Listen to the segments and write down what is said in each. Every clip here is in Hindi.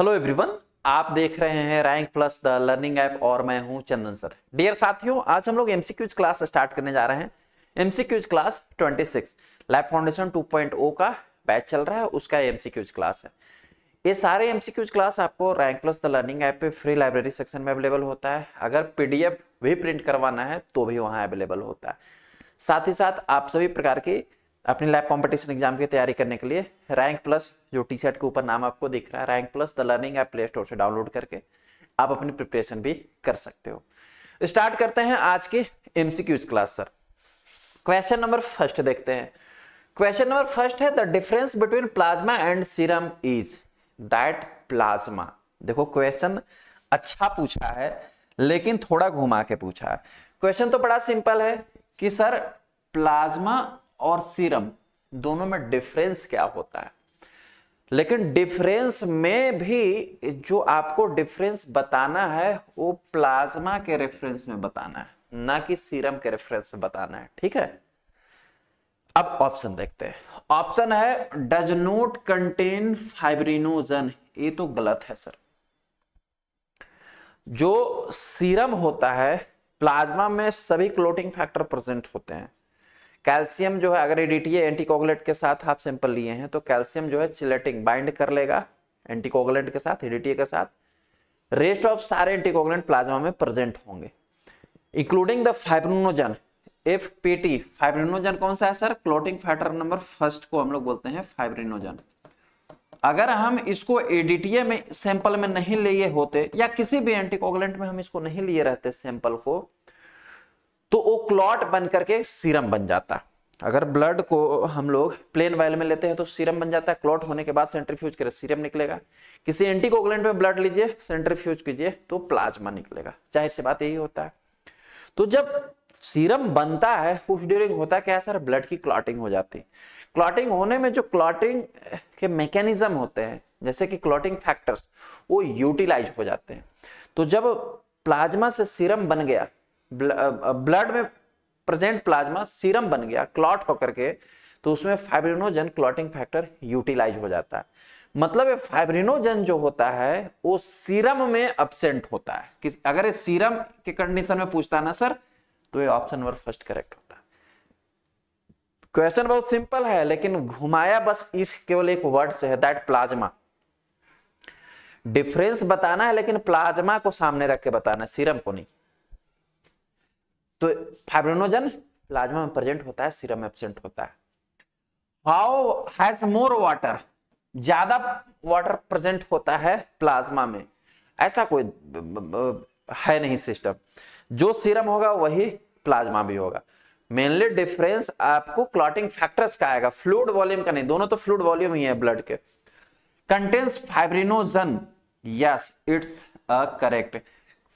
हेलो एवरीवन आप देख रहे हैं rank plus the learning app और मैं हूं चंदन सर डियर साथियों आज हम लोग एमसीक्यूज क्लास स्टार्ट करने जा रहे हैं एमसीक्यूज क्लास 26 लैब फाउंडेशन 2.0 का बैच चल रहा है उसका एमसीक्यूज क्लास है ये सारे एमसीक्यूज क्लास आपको rank plus the learning app पे फ्री लाइब्रेरी सेक्शन में अवेलेबल होता है अगर पी भी प्रिंट करवाना है तो भी वहाँ अवेलेबल होता है साथ ही साथ आप सभी प्रकार की अपने लैब कंपटीशन एग्जाम की तैयारी करने के लिए रैंक प्लस जो टी शर्ट के ऊपर नाम आपको दिख रहा है rank plus the learning app play store से डाउनलोड करके आप अपनी प्रिपरेशन भी कर सकते हो स्टार्ट करते हैं आज की MCQs class sir question number first देखते हैं क्वेश्चन नंबर फर्स्ट है the difference between plasma and serum is that plasma देखो क्वेश्चन अच्छा पूछा है लेकिन थोड़ा घुमा के पूछा है क्वेश्चन तो बड़ा सिंपल है कि सर प्लाज्मा और सीरम दोनों में डिफरेंस क्या होता है लेकिन डिफरेंस में भी जो आपको डिफरेंस बताना है वो प्लाज्मा के रेफरेंस में बताना है ना कि सीरम के रेफरेंस में बताना है ठीक है अब ऑप्शन देखते हैं ऑप्शन है डज नोट कंटेन फाइब्रिनोजन ये तो गलत है सर जो सीरम होता है प्लाज्मा में सभी क्लोटिंग फैक्टर प्रेजेंट होते हैं कैल्शियम जो है अगर ये एंटीकोगलेट के साथ आप सैंपल लिए हैं तो कैल्शियम जो है चिलेटिंग बाइंड कर लेगा एंटीकोगुलेंट के साथ एडीटीए के साथ रेस्ट ऑफ सारे एंटीकोगुलेंट प्लाज्मा में प्रेजेंट होंगे including the fibrinogen F P T fibrinogen कौन सा है sir clotting factor number first को हम लोग बोलते हैं फाइब्रिनोजन अगर हम इसको एडीटीए में सैंपल में नहीं लिए होते या किसी भी एंटीकोगलेंट में हम इसको नहीं लिए रहते सैंपल को तो वो क्लॉट बन करके सीरम बन जाता है अगर ब्लड को हम लोग प्लेन वायल में लेते हैं तो सीरम बन जाता है क्लॉट होने के बाद सेंट्रीफ्यूज करें सीरम निकलेगा किसी एंटीकोगुलेंट में ब्लड लीजिए सेंट्रीफ्यूज कीजिए तो प्लाज्मा निकलेगा जाहिर सी बात यही होता है तो जब सीरम बनता है उस ड्यूरिंग होता है क्या सर ब्लड की क्लॉटिंग हो जाती है क्लॉटिंग होने में जो क्लॉटिंग के मैकेनिज्म होते हैं जैसे कि क्लॉटिंग फैक्टर्स वो यूटिलाइज हो जाते हैं तो जब प्लाज्मा से सीरम बन गया ब्लड में प्रेजेंट प्लाज्मा सीरम बन गया क्लॉट होकर के तो उसमें फाइब्रिनोजन क्लॉटिंग फैक्टर यूटिलाइज हो जाता है मतलब ये फाइब्रिनोजन जो होता है वो सीरम में अब्सेंट होता है कि अगर ये सीरम के कंडीशन में पूछता ना सर तो ये ऑप्शन नंबर फर्स्ट करेक्ट होता है क्वेश्चन बहुत सिंपल है लेकिन घुमाया बस इस केवल एक वर्ड से है दैट प्लाज्मा डिफरेंस बताना है लेकिन प्लाज्मा को सामने रख के बताना है सीरम को नहीं तो फाइब्रिनोजन प्लाज्मा में प्रेजेंट होता है सीरम एबसेंट होता है हाउ हैज मोर वाटर ज्यादा वाटर प्रेजेंट होता है प्लाज्मा में ऐसा कोई है नहीं सिस्टम जो सीरम होगा वही प्लाज्मा भी होगा मेनली डिफरेंस आपको क्लॉटिंग फैक्टर्स का आएगा फ्लूड वॉल्यूम का नहीं दोनों तो फ्लूड वॉल्यूम ही है ब्लड के contains fibrinogen yes it's correct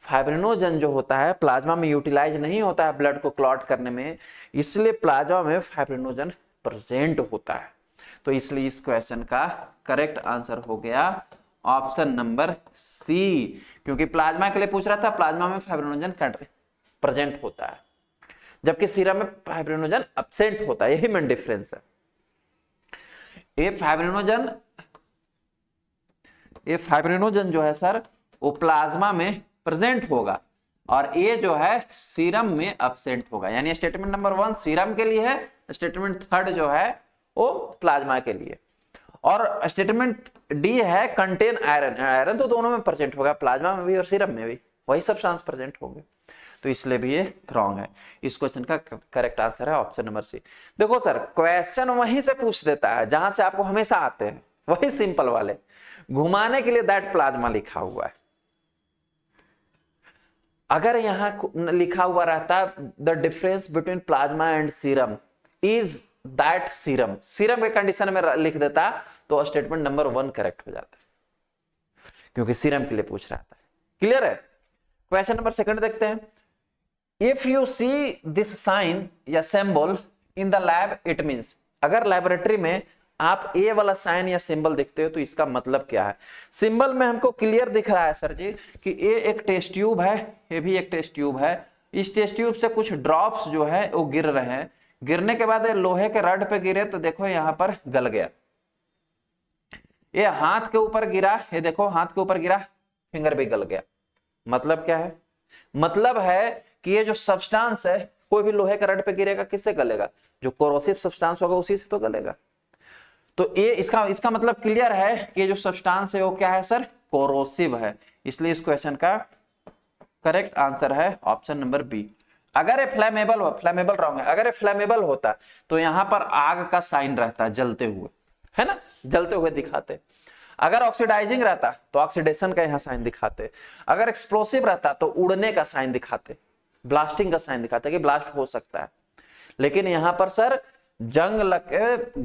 fibrinogen जो होता है प्लाज्मा में यूटिलाइज नहीं होता है ब्लड को क्लॉट करने में इसलिए प्लाज्मा में फाइब्रिनोजन प्रेजेंट होता है तो इसलिए इस क्वेश्चन का करेक्ट आंसर हो गया ऑप्शन नंबर सी क्योंकि प्लाज्मा के लिए पूछ रहा था प्लाज्मा में फाइब्रिनोजन प्रेजेंट होता है जबकि सीरम में फाइब्रिनोजन अब्सेंट होता है यही मेन डिफरेंस है ये फाइब्रिनोजन ये फाइब्रिनोजन जो है सर वो प्लाज्मा में प्रेजेंट होगा और ए जो है सीरम में अपसेंट होगा यानी स्टेटमेंट नंबर वन सीरम के लिए है स्टेटमेंट थर्ड जो है वो प्लाज्मा के लिए और स्टेटमेंट डी है कंटेन आयरन आयरन तो दोनों में प्रेजेंट होगा प्लाज्मा में भी और सीरम में भी वही सब चांस प्रेजेंट होंगे तो इसलिए भी ये रॉन्ग है इस क्वेश्चन का करेक्ट आंसर है ऑप्शन नंबर सी देखो सर क्वेश्चन वहीं से पूछ देता है जहां से आपको हमेशा आते हैं वही सिंपल वाले घुमाने के लिए दैट प्लाज्मा लिखा हुआ है अगर यहां लिखा हुआ रहता the difference between plasma and serum is that serum serum के कंडीशन में लिख देता तो स्टेटमेंट नंबर वन करेक्ट हो जाता क्योंकि सीरम के लिए पूछ रहा था क्लियर है क्वेश्चन नंबर सेकंड देखते हैं if you see this sign या symbol in the lab it means अगर लेबोरेटरी में आप ए वाला साइन या सिंबल देखते हो तो इसका मतलब क्या है सिंबल में हमको क्लियर दिख रहा है सर जी कि ए एक टेस्ट ट्यूब है ये भी एक टेस्ट ट्यूब है इस टेस्ट ट्यूब से कुछ ड्रॉप्स जो है वो गिर रहे हैं गिरने के बाद ये लोहे के रड पे गिरे तो देखो यहाँ पर गल गया ये हाथ के ऊपर गिरा ये देखो हाथ के ऊपर गिरा फिंगर भी गल गया मतलब क्या है मतलब है कि ये जो सब्सटेंस है कोई भी लोहे के रड पे गिरेगा किससे गलेगा जो कोरोसिव सब्सटेंस होगा उसी से तो गलेगा तो ये इसका इसका मतलब क्लियर है कि जो सब्सटेंस है वो क्या है सर कोरोसिव है इसलिए इस क्वेश्चन का करेक्ट आंसर है ऑप्शन नंबर बी अगर ये फ्लेमेबल हो फ्लेमेबल रॉन्ग है अगर ये फ्लेमेबल होता तो यहां पर आग का साइन रहता जलते हुए है ना जलते हुए दिखाते अगर ऑक्सीडाइजिंग रहता तो ऑक्सीडेशन का यहां साइन दिखाते अगर एक्सप्लोसिव रहता तो उड़ने का साइन दिखाते ब्लास्टिंग का साइन दिखाते कि ब्लास्ट हो सकता है लेकिन यहां पर सर जंग लग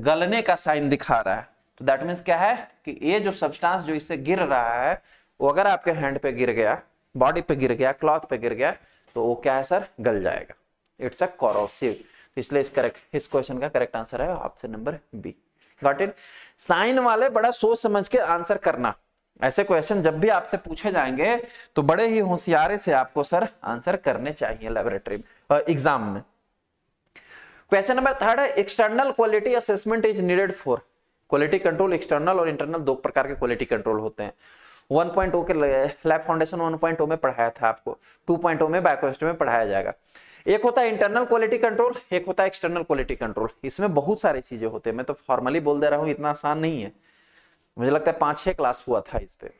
गलने का साइन दिखा रहा है तो दैट मीन्स क्या है कि ये जो सब्सटेंस जो इससे गिर रहा है वो अगर आपके हैंड पे गिर गया बॉडी पे गिर गया क्लॉथ पे गिर गया तो वो क्या है सर गल जाएगा इट्स अ कॉरोसिव इसलिए इस करेक्ट इस क्वेश्चन का करेक्ट आंसर है option number B got it sign वाले बड़ा सोच समझ के आंसर करना ऐसे क्वेश्चन जब भी आपसे पूछे जाएंगे तो बड़े ही होशियारे से आपको सर आंसर करने चाहिए लेबोरेटरी एग्जाम में क्वेश्चन नंबर थर्ड है external quality assessment is needed for quality control external और इंटरनल दो प्रकार के क्वालिटी कंट्रोल होते हैं 1.0 के लैब फाउंडेशन 1.0 में पढ़ाया था आपको 2.0 में बायोकेमिस्ट्री में पढ़ाया जाएगा एक होता है इंटरनल क्वालिटी कंट्रोल एक होता है एक्सटर्नल क्वालिटी कंट्रोल इसमें बहुत सारी चीजें होते हैं मैं तो फॉर्मली बोल दे रहा हूँ इतना आसान नहीं है मुझे लगता है पांच छह क्लास हुआ था इस पर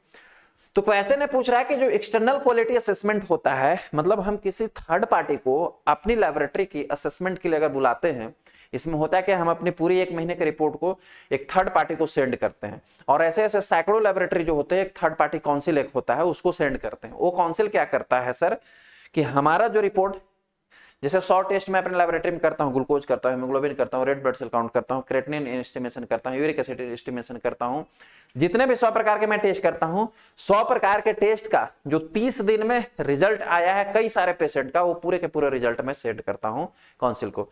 तो क्वेश्चन ने पूछ रहा है कि जो एक्सटर्नल क्वालिटी असेसमेंट होता है मतलब हम किसी थर्ड पार्टी को अपनी लेबोरेटरी की असेसमेंट के लिए अगर बुलाते हैं इसमें होता है कि हम अपनी पूरी एक महीने की रिपोर्ट को एक थर्ड पार्टी को सेंड करते हैं और ऐसे ऐसे सैकड़ों लेबोरेटरी जो होते हैं एक थर्ड पार्टी काउंसिल एक होता है उसको सेंड करते हैं वो काउंसिल क्या करता है सर कि हमारा जो रिपोर्ट जैसे शॉर्ट टेस्ट मैं अपने लेबोरेटरी में करता हूँ ग्लूकोज करता हूँ हिमोग्लोबिन करता हूँ रेड ब्लड सेल काउंट करता हूँ क्रेटनिन एस्टिमेशन करता हूँ यूरिक एसिड एस्टिमेशन करता हूँ जितने भी सौ प्रकार के मैं टेस्ट करता हूँ सौ प्रकार के टेस्ट का जो तीस दिन में रिजल्ट आया है कई सारे पेशेंट का वो पूरे के पूरे रिजल्ट में सेट करता हूँ काउंसिल को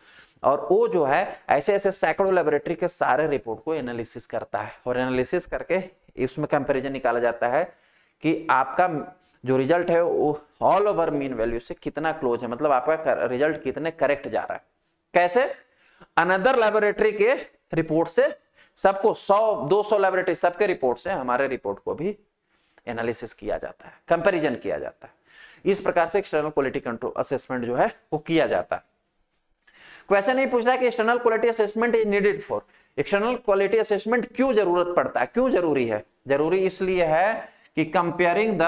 और वो जो है ऐसे ऐसे सैकड़ों लेबोरेटरी के सारे रिपोर्ट को एनालिसिस करता है और एनालिसिस करके इसमें कंपेरिजन निकाला जाता है कि आपका जो रिजल्ट है वो ऑल ओवर मीन वैल्यू से कितना क्लोज है मतलब आपका रिजल्ट कितने करेक्ट जा रहा है कैसे अनदर लेबोरेटरी के रिपोर्ट से सबको 100 200 लेबोरेटरी सबके रिपोर्ट से हमारे रिपोर्ट को भी एनालिसिस किया जाता है कंपेरिजन किया जाता है इस प्रकार से एक्सटर्नल क्वालिटी कंट्रोल असेसमेंट जो है वो किया जाता है क्वेश्चन नहीं पूछ रहा है कि external quality assessment is needed for external quality assessment क्यों जरूरत पड़ता है क्यों जरूरी है जरूरी इसलिए है कि comparing the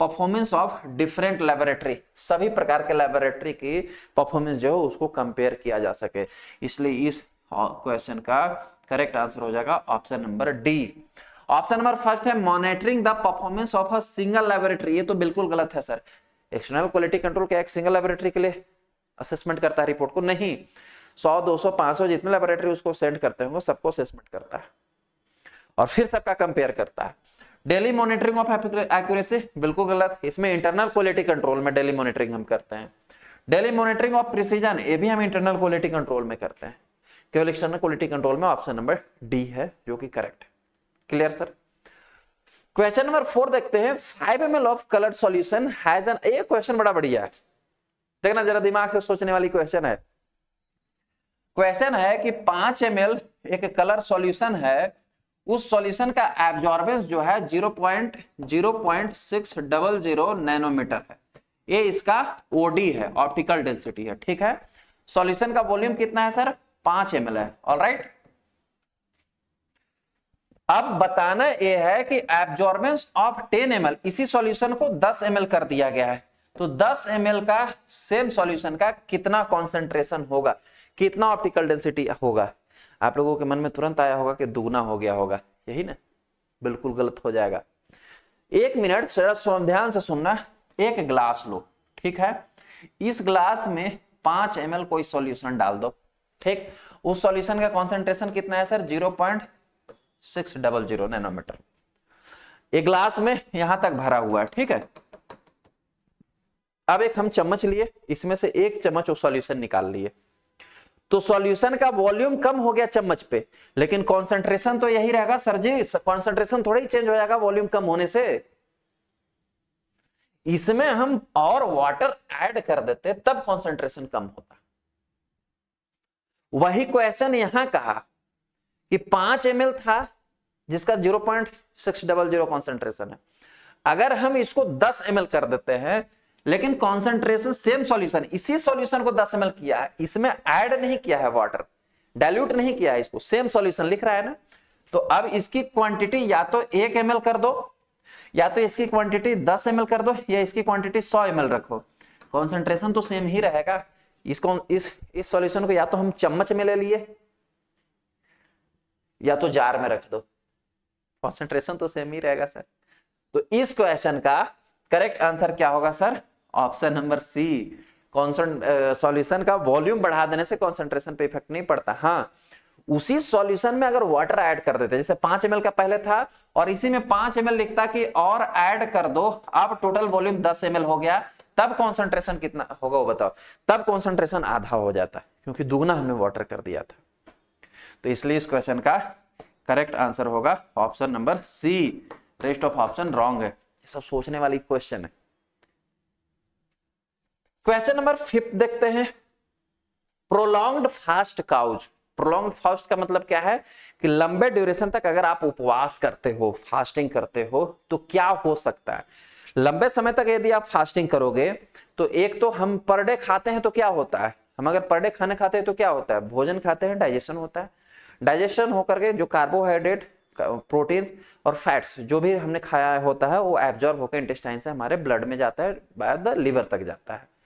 performance of different laboratory सभी प्रकार के लेबोरेटरी की परफॉर्मेंस जो है उसको कंपेयर किया जा सके इसलिए इस क्वेश्चन हाँ, का करेक्ट आंसर हो जाएगा option number D option number first है monitoring the performance of a single laboratory ये तो बिल्कुल गलत है सर एक्सटर्नल क्वालिटी कंट्रोल क्या एक सिंगल लेबोरेटरी के लिए असेसमेंट करता है रिपोर्ट को नहीं 100, 200, 500 जितने लेबोरेटरी उसको सेंड करते होंगे सबको असेसमेंट करता है और फिर सबका कंपेयर करता है डेली मॉनिटरिंग ऑफ एक्यूरेसी बिल्कुल गलत इसमें इंटरनल क्वालिटी कंट्रोल में डेली मॉनिटरिंग हम करते हैं डेली मॉनिटरिंग ऑफ प्रिसीजन ये भी हम इंटरनल क्वालिटी कंट्रोल में करते हैं केवल एक्सटर्नल क्वालिटी कंट्रोल में ऑप्शन नंबर डी है जो कि correct clear sir question number four देखते हैं five M of colour solution has an ये क्वेश्चन बड़ा बढ़िया है देखना जरा दिमाग से सोचने वाली क्वेश्चन है क्वेश्चन है कि पांच एम एक कलर सोल्यूशन है उस सॉल्यूशन का एब्जॉर्बेंस जो है zero point zero point six double zero nanometre है ये इसका ओडी है ऑप्टिकल डेंसिटी है ठीक है सॉल्यूशन का वॉल्यूम कितना है सर पांच एम है ऑल राइट अब बताना ये है कि एब्जॉर्बेंस ऑफ 10 एम इसी सॉल्यूशन को 10 एम कर दिया गया है तो 10 एम का सेम सॉल्यूशन का कितना कॉन्सेंट्रेशन होगा कितना ऑप्टिकल डेंसिटी होगा आप लोगों के मन में तुरंत आया होगा कि दुगना हो गया होगा यही ना बिल्कुल गलत हो जाएगा एक मिनट ध्यान से सुनना एक ग्लास लो ठीक है इस ग्लास में पांच एम कोई सॉल्यूशन डाल दो ठीक उस सॉल्यूशन का कॉन्सेंट्रेशन कितना है sir zero point six double zero nanometre एक ग्लास में यहां तक भरा हुआ है ठीक है अब एक हम चम्मच लिए इसमें से एक चम्मच वो सॉल्यूशन निकाल लिए तो सॉल्यूशन का वॉल्यूम कम हो गया चम्मच पे लेकिन कॉन्सेंट्रेशन तो यही रहेगा सर जी कॉन्सेंट्रेशन थोड़ा ही चेंज हो जाएगा वॉल्यूम कम होने से इसमें हम और वाटर ऐड कर देते तब कॉन्सेंट्रेशन कम होता वही क्वेश्चन यहां कहा कि पांच एम था जिसका zero point six double zero concentration है अगर हम इसको दस एम कर देते हैं लेकिन कॉन्सेंट्रेशन सेम सॉल्यूशन इसी सॉल्यूशन को दस एम किया है इसमें ऐड नहीं किया है वाटर डाइल्यूट नहीं किया है इसको सेम सॉल्यूशन लिख रहा है ना तो अब इसकी क्वांटिटी या तो एक एम कर दो या तो इसकी क्वांटिटी दस एम कर दो या इसकी क्वांटिटी सौ एम रखो कॉन्सेंट्रेशन तो सेम ही रहेगा इसको इस इस सॉल्यूशन को या तो हम चम्मच में ले लिए या तो जार में रख दो कॉन्सेंट्रेशन तो सेम ही रहेगा सर तो इस क्वेश्चन का करेक्ट आंसर क्या होगा sir option number C solution का वॉल्यूम बढ़ा देने से कॉन्सेंट्रेशन पे इफेक्ट नहीं पड़ता हाँ उसी सॉल्यूशन में अगर वाटर ऐड कर देते जैसे पांच एम का पहले था और इसी में पांच एम लिखता कि और ऐड कर दो अब टोटल वॉल्यूम दस एम हो गया तब कॉन्सेंट्रेशन कितना होगा वो बताओ तब कॉन्सेंट्रेशन आधा हो जाता क्योंकि दुगना हमने वाटर कर दिया था तो इसलिए इस क्वेश्चन का करेक्ट आंसर होगा option number C rest of option wrong है ये सब सोचने वाली क्वेश्चन है क्वेश्चन नंबर फिफ्थ देखते हैं prolonged fast causes prolong fast का मतलब क्या है कि लंबे ड्यूरेशन तक अगर आप उपवास करते हो फास्टिंग करते हो तो क्या हो सकता है लंबे समय तक यदि आप फास्टिंग करोगे तो एक तो हम पर डे खाते हैं तो क्या होता है हम अगर पर डे खाने खाते हैं तो क्या होता है भोजन खाते हैं डाइजेशन होता है डाइजेशन होकर के जो कार्बोहाइड्रेट प्रोटीन और फैट्स जो भी हमने खाया होता है वो एब्जॉर्ब होकर इंटेस्टाइन से हमारे ब्लड में जाता है बाय द लीवर तक जाता है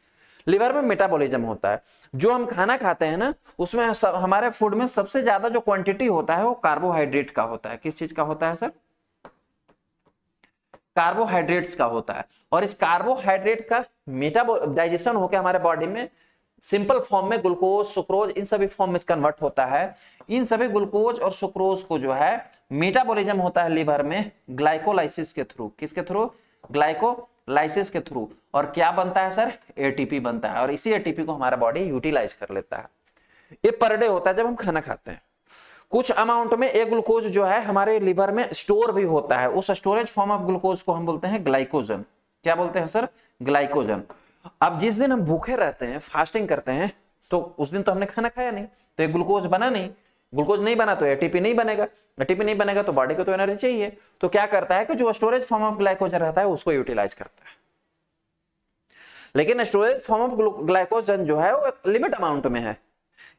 लिवर में मेटाबॉलिज्म होता है जो हम खाना खाते हैं ना उसमें सब, हमारे फूड में सबसे ज्यादा जो क्वांटिटी होता है वो कार्बोहाइड्रेट का होता है किस चीज का होता है सर कार्बोहाइड्रेट्स का होता है और इस कार्बोहाइड्रेट का मेटाबो डाइजेशन होकर हमारे बॉडी में सिंपल फॉर्म में ग्लूकोज सुक्रोज इन सभी फॉर्म में कन्वर्ट होता है इन सभी ग्लूकोज और सुक्रोज को जो है मेटाबॉलिज्म होता है लिवर में ग्लाइकोलाइसिस के थ्रू किसके थ्रू ग्लाइकोलाइसिस के थ्रू और क्या बनता है सर एटीपी बनता है और इसी एटीपी को हमारा बॉडी यूटिलाइज कर लेता है ये पर डे होता है जब हम खाना खाते हैं कुछ अमाउंट में एक ग्लूकोज जो है हमारे लिवर में स्टोर भी होता है उस स्टोरेज फॉर्म ऑफ ग्लूकोज को हम बोलते हैं ग्लाइकोजन क्या बोलते हैं सर ग्लाइकोजन अब जिस दिन हम भूखे रहते हैं फास्टिंग करते हैं तो उस दिन तो हमने खाना खाया नहीं तो ग्लूकोज बना नहीं ग्लूकोज नहीं बना तो एटीपी नहीं बनेगा एटीपी नहीं बनेगा तो बॉडी को तो एनर्जी चाहिए तो क्या करता है कि जो स्टोरेज फॉर्म ऑफ ग्लाइकोजन रहता है उसको यूटिलाइज करता है लेकिन स्टोरेज फॉर्म ऑफ ग्लाइकोजन जो है वो लिमिट अमाउंट में है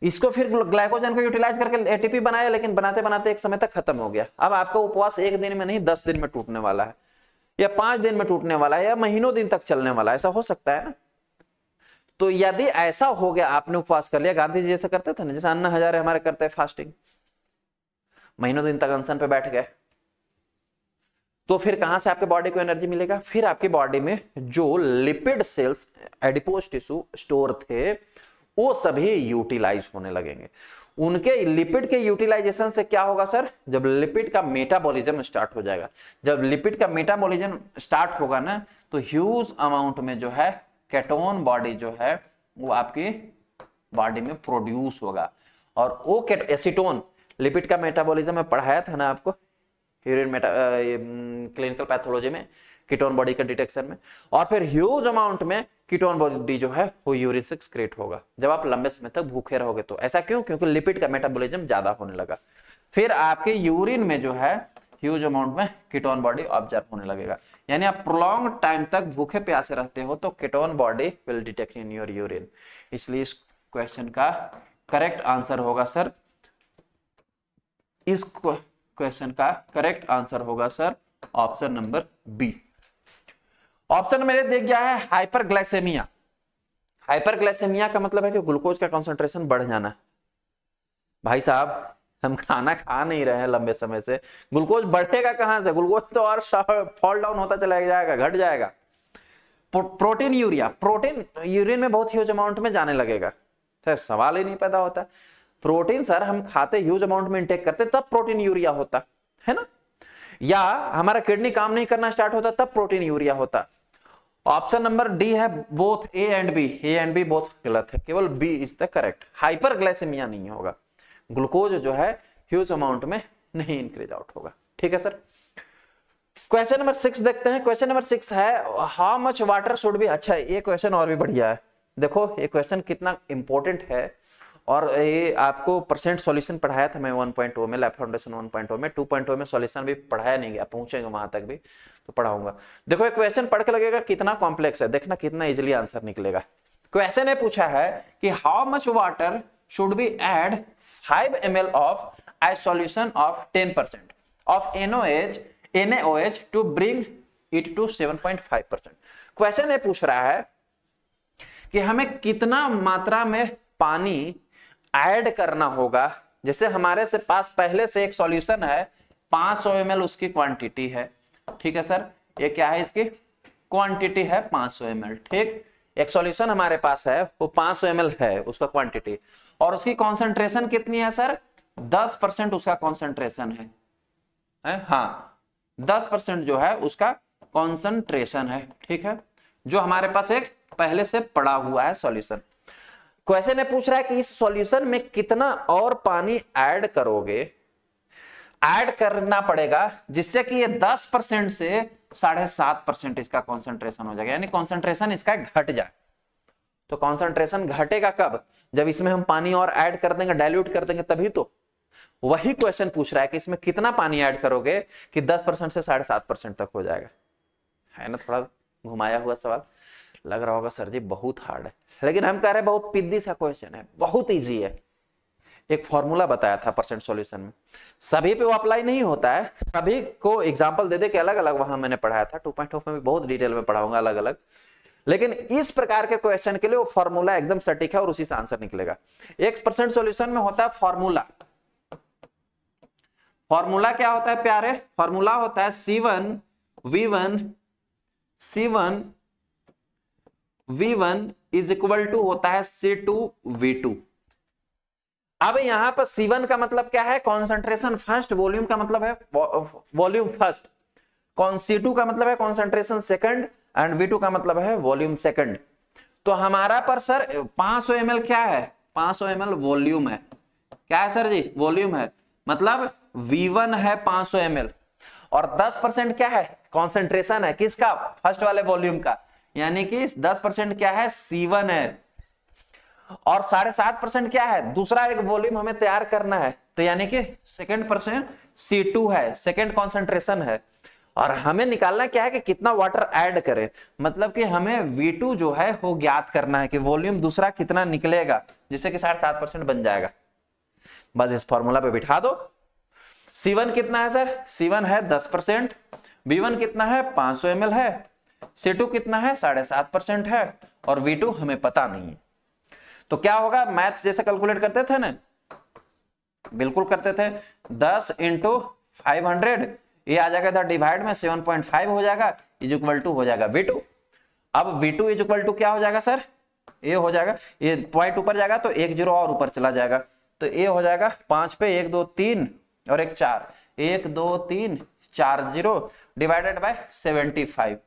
इसको फिर ग्लाइकोजन को यूटिलाइज करके एटीपी बनाया लेकिन बनाते बनाते एक समय तक खत्म हो गया अब आपका उपवास एक दिन में नहीं दस दिन में टूटने वाला है या पांच दिन में टूटने वाला है या महीनों दिन तक चलने वाला है ऐसा हो सकता है ना तो यदि ऐसा हो गया आपने उपवास कर लिया गांधी जी जैसा करते थे ना जैसे अन्ना हजारे हमारे करते हैं फास्टिंग महीनों दिन तक अनशन पे बैठ गए तो फिर कहां से आपके बॉडी को एनर्जी मिलेगा फिर आपकी बॉडी में जो lipid cells adipose tissue store थे वो सभी यूटिलाइज होने लगेंगे उनके लिपिड के यूटिलाइजेशन से क्या होगा सर जब लिपिड का मेटाबॉलिज्म स्टार्ट हो जाएगा जब लिपिड का मेटाबॉलिज्म स्टार्ट होगा ना तो ह्यूज अमाउंट में जो है कैटोन बॉडी जो है वो आपकी बॉडी में प्रोड्यूस होगा और वो एसीटोन लिपिड का मेटाबॉलिज्म में पढ़ाया था ना आपको ह्यूरिन मेटा क्लिनिकल पैथोलॉजी में कीटोन बॉडी का डिटेक्शन में और फिर ह्यूज अमाउंट में कीटोन बॉडी जो है वो यूरिन से एक्सक्रेट होगा जब आप लंबे समय तक भूखे रहोगे तो ऐसा क्यों क्योंकि लिपिड का मेटाबॉलिज्म ज्यादा होने लगा फिर आपके यूरिन में जो है ह्यूज अमाउंट में कीटोन बॉडी ऑब्जर्व होने लगेगा यानी आप प्रोलॉन्ग टाइम तक भूखे प्यासे रहते हो तो ketone body will detect in your urine इसलिए इस क्वेश्चन का करेक्ट आंसर होगा सर इस क्वेश्चन का करेक्ट आंसर होगा sir option number B option मेरे देख गया है हाइपरग्लाइसेमिया हाइपरग्लाइसेमिया का मतलब है कि ग्लूकोज का कंसंट्रेशन बढ़ जाना भाई साहब हम खाना खा नहीं रहे हैं लंबे समय से ग्लूकोज बढ़ेगा कहां से ग्लूकोज तो और फॉल डाउन होता चला जाएगा घट जाएगा प्रोटीन यूरिया प्रोटीन यूरिन में बहुत ह्यूज अमाउंट में जाने लगेगा सर सवाल ही नहीं पैदा होता प्रोटीन सर हम खाते ह्यूज अमाउंट में इंटेक करते तब प्रोटीन यूरिया होता है ना या हमारा किडनी काम नहीं करना स्टार्ट होता तब प्रोटीन यूरिया होता ऑप्शन नंबर डी है both A and B A and B both गलत है केवल B is the correct hyper नहीं होगा ग्लूकोज जो है ह्यूज अमाउंट में नहीं इंक्रीज आउट होगा ठीक है सर क्वेश्चन नंबर सिक्स देखते हैं क्वेश्चन नंबर सिक्स है how much water should be अच्छा ये क्वेश्चन और भी बढ़िया है देखो ये क्वेश्चन कितना इंपॉर्टेंट है और ये आपको परसेंट सॉल्यूशन पढ़ाया था मैं 1.0 में लैप फाउंडेशन 1.0 में 2.0 में सॉल्यूशन भी पढ़ाया नहीं गया पहुंचेंगे वहां तक भी तो पढ़ाऊंगा देखो एक क्वेश्चन पढ़ के लगेगा कितना कॉम्प्लेक्स है देखना कितना इजीली आंसर निकलेगा क्वेश्चन ने पूछा है कि how much water should be add 5 ml of a solution of 10% of NOH NaOH to bring it to 7.5%. Question ये पूछ रहा है कि हमें कितना मात्रा में पानी ऐड करना होगा जैसे हमारे से पास पहले से एक सॉल्यूशन है 500 ml उसकी क्वांटिटी है ठीक है सर ये क्या है इसकी क्वांटिटी है 500 ml ठीक एक सॉल्यूशन हमारे पास है वो 500 ml है उसका क्वांटिटी और उसकी कॉन्सेंट्रेशन कितनी है सर दस परसेंट उसका कॉन्सेंट्रेशन है, हा हाँ दस परसेंट जो है उसका कॉन्सेंट्रेशन है ठीक है जो हमारे पास एक पहले से पड़ा हुआ है सॉल्यूशन क्वेश्चन ने पूछ रहा है कि इस सॉल्यूशन में कितना और पानी ऐड करोगे ऐड करना पड़ेगा जिससे कि ये 10 परसेंट से साढ़े सात परसेंट इसका कॉन्सेंट्रेशन हो जाएगा यानी कॉन्सेंट्रेशन इसका घट जाए तो कॉन्सेंट्रेशन घटेगा कब जब इसमें हम पानी और ऐड कर देंगे डायल्यूट कर देंगे तभी तो वही क्वेश्चन पूछ रहा है कि इसमें कितना पानी ऐड करोगे कि 10 परसेंट से साढ़े सात परसेंट तक हो जाएगा है ना थोड़ा घुमाया हुआ सवाल लग रहा होगा सर जी बहुत हार्ड है लेकिन हम कह रहे हैं बहुत पिद्दी सा क्वेश्चन है बहुत ईजी है एक फॉर्मूला बताया था परसेंट सॉल्यूशन में सभी पे वो अप्लाई नहीं होता है सभी को एग्जांपल दे दे के अलग अलग वहां मैंने पढ़ाया था टू पॉइंट oh में भी बहुत डिटेल में पढ़ाऊंगा अलग अलग लेकिन इस प्रकार के क्वेश्चन के लिए वो फॉर्मूला एकदम सटीक है और उसी से आंसर निकलेगा एक परसेंट सोल्यूशन में होता है फॉर्मूला फॉर्मूला क्या होता है प्यारे फॉर्मूला होता है C one V one C one V one is equal to होता है सी टू वी टू अब यहां पर सी वन का मतलब क्या है कॉन्सेंट्रेशन फर्स्ट वॉल्यूम का मतलब है वॉल्यूम फर्स्ट टू का मतलब है कॉन्सेंट्रेशन सेकंड एंड वी का मतलब है वॉल्यूम सेकंड तो हमारा पर सर 500 ml क्या है 500 सौ वॉल्यूम है क्या है सर जी वॉल्यूम है मतलब V1 है 500 ml और 10 परसेंट क्या है कॉन्सेंट्रेशन है किसका फर्स्ट वाले वॉल्यूम का यानी कि 10 परसेंट क्या है वन है और साढ़े सात परसेंट क्या है दूसरा एक वॉल्यूम हमें तैयार करना है तो यानी कि सेकेंड परसेंट सी टू है सेकेंड कॉन्सेंट्रेशन है और हमें निकालना क्या है कि कितना वाटर ऐड करें मतलब कि हमें V2 जो है वो ज्ञात करना है कि वॉल्यूम दूसरा कितना निकलेगा जिससे कि साढ़े सात परसेंट बन जाएगा बस इस फॉर्मूला पे बिठा दो C1 कितना है सर C1 है दस परसेंट बी कितना है पांच सौ है C2 कितना है साढ़े सात परसेंट है और V2 हमें पता नहीं है तो क्या होगा मैथ जैसे कैलकुलेट करते थे ना बिल्कुल करते थे दस इंटू फाइव हंड्रेड ये आ जाएगा इधर डिवाइड में सेवन पॉइंट फाइव हो जाएगा इज इक्वल टू हो जाएगा वी टू अब V two is equal to क्या हो जाएगा सर ये हो जाएगा ये पॉइंट ऊपर जाएगा तो एक जीरो और ऊपर चला जाएगा तो ये हो जाएगा पांच पे एक दो तीन और एक चार एक दो तीन चार zero divided by seventy five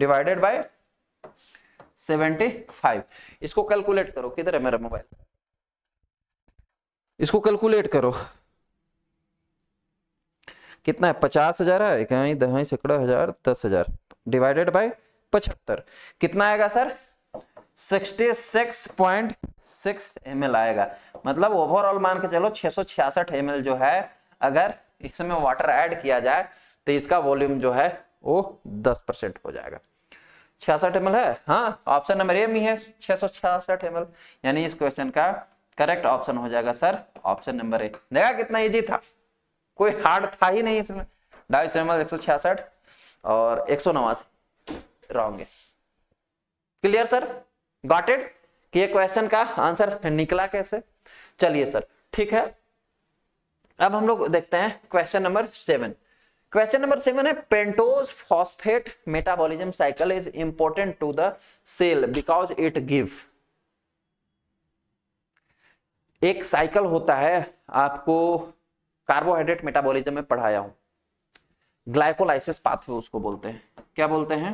divided by seventy five इसको कैलकुलेट करो किधर है मेरा मोबाइल इसको कैलकुलेट करो कितना है पचास हजार है इकाई दहाई सैकड़ा हजार दस हजार डिवाइडेड बाय पचहत्तर कितना आएगा सर 66.6 ml आएगा मतलब ओवरऑल मान के चलो 666 ml जो है अगर इसमें वाटर ऐड किया जाए तो इसका वॉल्यूम जो है वो दस परसेंट हो जाएगा छियासठ एम है हाँ ऑप्शन नंबर ए में है छह सौ छियासठ एम यानी इस क्वेश्चन का करेक्ट ऑप्शन हो जाएगा सर ऑप्शन नंबर ए देखा कितना ईजी था कोई हार्ड था ही नहीं इसमें डाई सेमल एक और एक सौ नवासी रॉन्ग क्लियर सर गॉटेड कि ये क्वेश्चन का आंसर निकला कैसे चलिए सर ठीक है अब हम लोग देखते हैं question number seven question number seven है pentose phosphate metabolism cycle is important to the cell because it give एक साइकिल होता है आपको कार्बोहाइड्रेट मेटाबॉलिज्म में पढ़ाया हूं ग्लाइकोलाइसिस पाथवे उसको बोलते हैं क्या बोलते हैं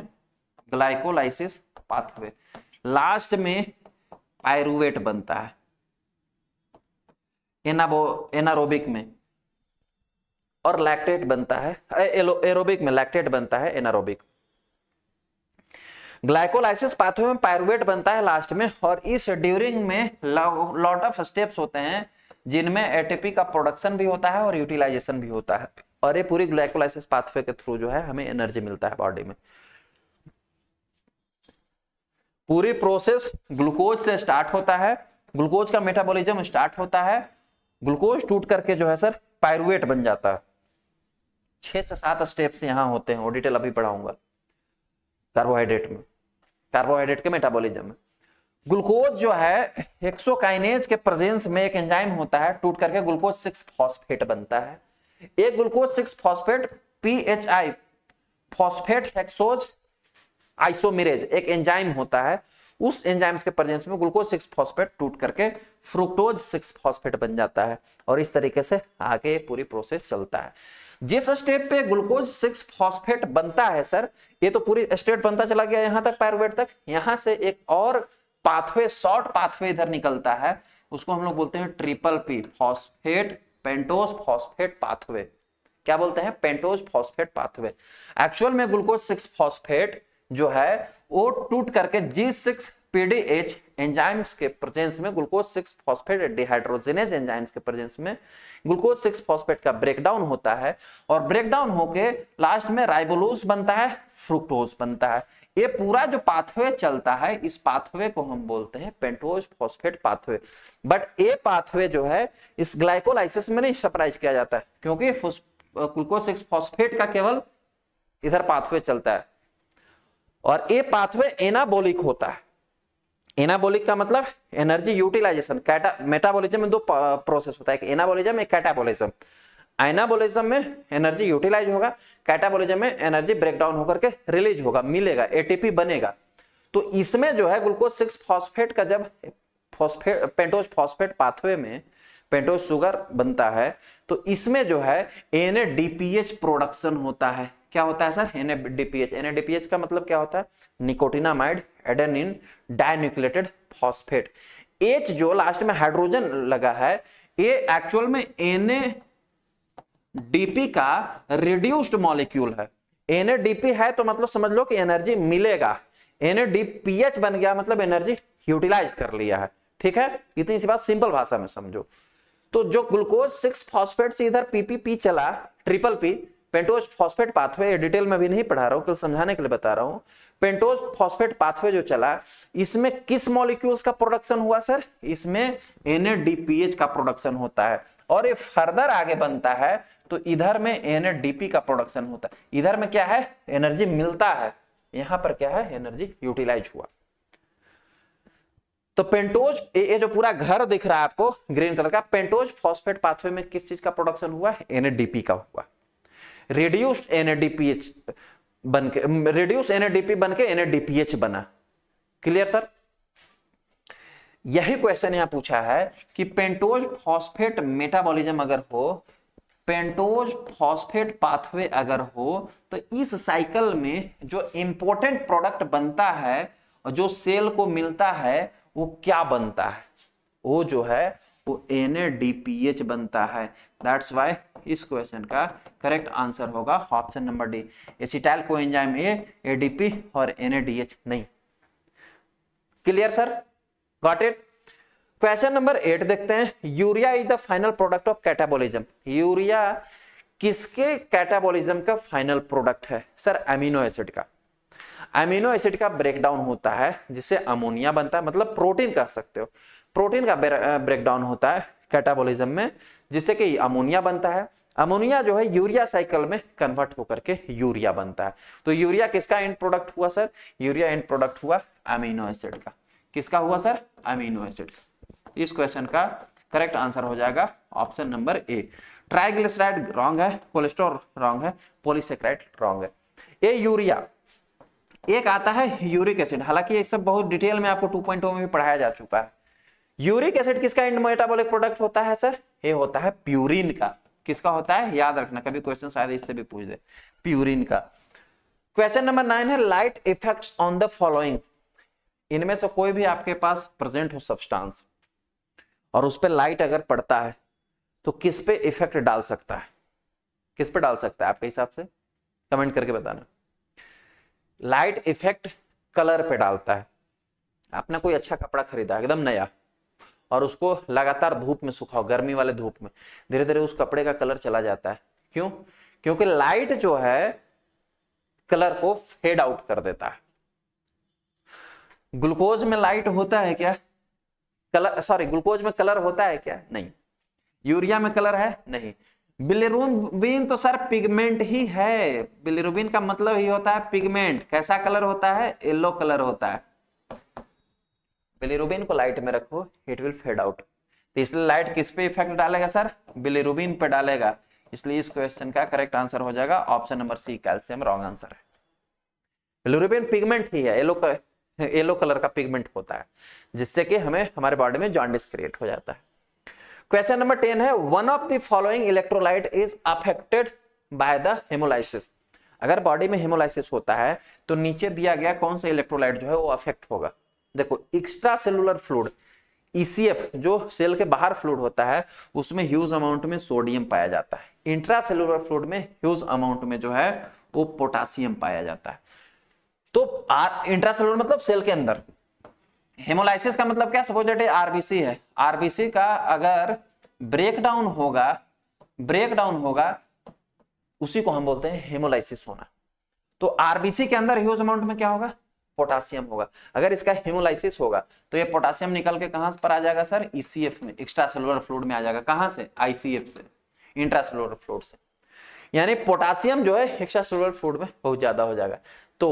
ग्लाइकोलाइसिस पाथवे लास्ट में पायरुवेट बनता है एनाबो एनारोबिक में और लैक्टेट बनता है एरोबिक में लैक्टेट बनता है एनारोबिक ग्लाइकोलाइसिस पाथवे में पायरुवेट बनता है लास्ट में और इस ड्यूरिंग में लॉट ऑफ स्टेप्स होते हैं जिनमें एटीपी का प्रोडक्शन भी होता है और यूटिलाइजेशन भी होता है और ये पूरी ग्लाइकोलाइसिस पाथवे के थ्रू जो है हमें एनर्जी मिलता है बॉडी में पूरी प्रोसेस ग्लूकोज से स्टार्ट होता है ग्लूकोज का मेटाबॉलिज्म स्टार्ट होता है ग्लूकोज टूट करके जो है सर पायरुवेट बन जाता है छह से सात स्टेप्स यहां होते हैं वो डिटेल अभी पढ़ाऊंगा कार्बोहाइड्रेट में कार्बोहाइड्रेट के मेटाबॉलिज्म में ग्लूकोज जो है हेक्सोकाइनेज के प्रेजेंस में एक एंजाइम होता है टूट करके ग्लूकोज सिक्स फॉस्फेट बनता है एक glucose six phosphate PHI phosphate hexose isomerase एक एंजाइम होता है उस एंजाइम्स के प्रेजेंस में ग्लूकोज सिक्स फॉस्फेट टूट करके फ्रुक्टोज सिक्स फॉस्फेट बन जाता है और इस तरीके से आगे पूरी प्रोसेस चलता है जिस स्टेप पे ग्लूकोज सिक्स फॉस्फेट बनता है सर ये तो पूरी स्टेट बनता चला गया यहां तक पैरवेट तक यहां से एक और पाथवे शॉर्ट पाथवे इधर निकलता है उसको हम लोग बोलते हैं triple P phosphate pentose phosphate pathway क्या बोलते हैं पेंटोज फॉस्फेट पाथवे एक्चुअल में ग्लूकोज सिक्स फॉस्फेट जो है वो टूट करके जी सिक्स पीडीएच एंजाइम्स के प्रेजेंस में glucose six phosphate dehydrogenase enzymes के प्रेजेंस में ग्लूकोज सिक्स फॉस्फेट का ब्रेकडाउन होता है और ब्रेकडाउन होके लास्ट में राइबोलोज बनता है फ्रुक्टोज बनता है ये पूरा जो पाथवे चलता है इस पाथवे को हम बोलते हैं पेंटोज फॉस्फेट पाथवे बट ये पाथवे जो है इस ग्लाइकोलाइसिस में नहीं सप्राइज किया जाता है क्योंकि ग्लूकोज सिक्स फॉस्फेट का केवल इधर पाथवे चलता है और ये पाथवे एनाबोलिक होता है एनाबोलिक का मतलब एनर्जी यूटिलाइजेशन कैटा मेटाबोलिज्म में दो प्रोसेस होता है एक एनाबोलिज्म एक कैटाबोलिज्म एनाबोलिज्म में एनर्जी यूटिलाइज होगा कैटाबोलिज्म में एनर्जी ब्रेकडाउन होकर के रिलीज होगा मिलेगा एटीपी बनेगा तो इसमें जो है ग्लूकोज सिक्स फॉस्फेट का जब फॉस्फेट पेंटोज फॉस्फेट पाथवे में पेंटोज शुगर बनता है तो इसमें जो है एन प्रोडक्शन होता है क्या होता है सर एनएडीपीएच एनएडीपीएच का मतलब क्या होता है nicotinamide adenine dinucleotide phosphate H जो लास्ट में हाइड्रोजन लगा है ये एक्चुअल में एन डीपी का रिड्यूस्ड मॉलिक्यूल है एनएडीपी है तो मतलब समझ लो कि एनर्जी मिलेगा एनएडीपीएच बन गया मतलब एनर्जी यूटिलाइज कर लिया है ठीक है इतनी सी बात सिंपल भाषा में समझो तो जो ग्लूकोज सिक्स फॉस्फेट से इधर पीपीपी चला triple P pentose phosphate pathway detail में भी नहीं पढ़ा रहा हूं कल समझाने के लिए बता रहा हूं पेंटोज फॉस्फेट पाथवे जो चला इसमें किस मॉलिक्यूल्स का प्रोडक्शन हुआ सर इसमें एनएडीपीएच का प्रोडक्शन होता है और ये फर्दर आगे बनता है तो इधर में एनएडीपी का प्रोडक्शन होता है इधर में क्या है एनर्जी मिलता है यहां पर क्या है एनर्जी यूटिलाइज हुआ तो पेंटोज ये जो पूरा घर दिख रहा है आपको ग्रीन कलर का पेंटोज फॉस्फेट पाथवे में किस चीज का प्रोडक्शन हुआ एनएडीपी का हुआ रिड्यूस्ड एनएडीपीएच बनके रिड्यूस एनएडीपी बन के एनएडीपीएच बना क्लियर सर यही क्वेश्चन यहां पूछा है कि पेंटोज फॉस्फेट मेटाबॉलिज्म अगर हो पेंटोज फॉस्फेट पाथवे अगर हो तो इस साइकिल में जो इंपॉर्टेंट प्रोडक्ट बनता है और जो सेल को मिलता है वो क्या बनता है वो जो है वो एन बनता है दैट्स वाई इस क्वेश्चन का करेक्ट आंसर होगा option number D acetyl coenzyme A ADP और एनएडीएच नहीं clear sir got it question number eight देखते हैं urea is the final product of catabolism urea किसके कैटाबोलिज्म का फाइनल प्रोडक्ट है सर एमिनो एसिड का एमिनो एसिड का ब्रेकडाउन होता है जिससे अमोनिया बनता है मतलब प्रोटीन कह सकते हो प्रोटीन का ब्रेकडाउन होता है कैटाबोलिज्म में जिससे कि अमोनिया बनता है अमोनिया जो है यूरिया साइकिल में कन्वर्ट होकर के यूरिया बनता है तो यूरिया किसका एंड प्रोडक्ट हुआ सर यूरिया एंड प्रोडक्ट हुआ अमीनो एसिड का किसका हुआ सर अमीनो एसिड का इस क्वेश्चन का करेक्ट आंसर हो जाएगा option number A triglyceride wrong है कोलेस्ट्रोल रॉन्ग है पोलिसेक्राइड रॉन्ग है ए यूरिया एक आता है यूरिक एसिड हालांकि ये सब बहुत डिटेल में आपको 2.0 में भी पढ़ाया जा चुका है यूरिक एसिड किसका मेटाबॉलिक प्रोडक्ट होता है सर ये होता है प्यूरिन का किसका होता है याद रखना कभी क्वेश्चन शायद इससे भी पूछ दे प्यूरिन का क्वेश्चन नंबर नाइन है light effects on the following इनमें से कोई भी आपके पास प्रेजेंट हो सब्सटेंस और उस पर लाइट अगर पड़ता है तो किस पे इफेक्ट डाल सकता है किस पे डाल सकता है आपके हिसाब से कमेंट करके बताना लाइट इफेक्ट कलर पे डालता है आपने कोई अच्छा कपड़ा खरीदा एकदम नया और उसको लगातार धूप में सुखाओ गर्मी वाले धूप में धीरे धीरे उस कपड़े का कलर चला जाता है क्यों क्योंकि लाइट जो है कलर को फेड आउट कर देता है ग्लूकोज में लाइट होता है क्या कलर सॉरी ग्लूकोज में कलर होता है क्या नहीं यूरिया में कलर है नहीं बिलिरुबिन तो सर पिगमेंट ही है बिलिरुबिन का मतलब ही होता है पिगमेंट कैसा कलर होता है येलो कलर होता है बिलिरुबिन को लाइट में रखो इट विल फेड आउट तो इसलिए लाइट किस पे इफेक्ट डालेगा सर बिलिरुबिन पे डालेगा इसलिए इस क्वेश्चन का करेक्ट आंसर हो जाएगा option number C calcium wrong answer है बिलिरुबिन पिगमेंट ही है येलो कलर येलो कलर का पिगमेंट होता है जिससे कि हमें हमारे बॉडी में जॉन्डिस क्रिएट हो जाता है क्वेश्चन नंबर टेन है one of the following electrolyte is affected by the hemolysis अगर बॉडी में हेमोलाइसिस होता है तो नीचे दिया गया कौन सा इलेक्ट्रोलाइट जो है वो अफेक्ट होगा देखो एक्स्ट्रा सेलुलर फ्लूड ईसीएफ जो सेल के बाहर फ्लूड होता है उसमें ह्यूज अमाउंट में सोडियम पाया जाता है इंट्रा सेलुलर फ्लूड में ह्यूज अमाउंट में जो है वो पोटासियम पाया जाता है तो इंट्रासेलुलर मतलब सेल के अंदर हेमोलाइसिस का मतलब क्या सपोज डेट आरबीसी है आरबीसी का अगर ब्रेकडाउन होगा ब्रेकडाउन होगा उसी को हम बोलते हैं हेमोलाइसिस होना तो आरबीसी के अंदर ह्यूज अमाउंट में क्या होगा पोटासियम होगा अगर इसका हेमोलाइसिस होगा तो ये पोटासियम निकल के कहां पर आ जाएगा सर ईसीएफ e में एक्स्ट्रा सेलुलर फ्लूड में आ जाएगा कहां से आईसीएफ से इंट्रा सेलुलर फ्लूड से यानी पोटासियम जो है एक्स्ट्रा सेलुलर फ्लूड में बहुत ज्यादा हो जाएगा तो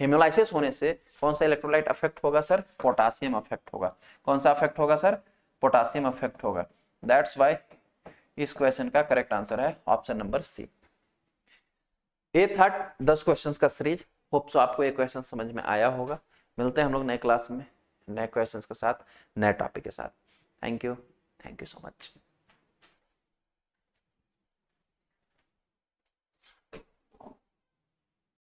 हेमोलाइसिस होने से कौन सा इलेक्ट्रोलाइट अफेक्ट होगा सर पोटासियम अफेक्ट होगा कौन सा अफेक्ट होगा सर पोटासियम अफेक्ट होगा दैट्स वाई इस क्वेश्चन का करेक्ट आंसर है ऑप्शन नंबर सी ये था दस क्वेश्चंस का सीरीज होप सो आपको ये क्वेश्चन समझ में आया होगा मिलते हैं हम लोग नए क्लास में नए क्वेश्चंस के साथ नए टॉपिक के साथ thank you thank you so much